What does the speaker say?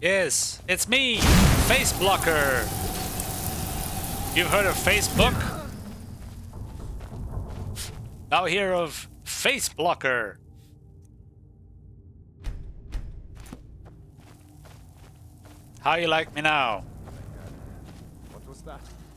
Yes, it's me, Face Blocker. You've heard of Facebook? Now hear of Face Blocker. How you like me now? What was that?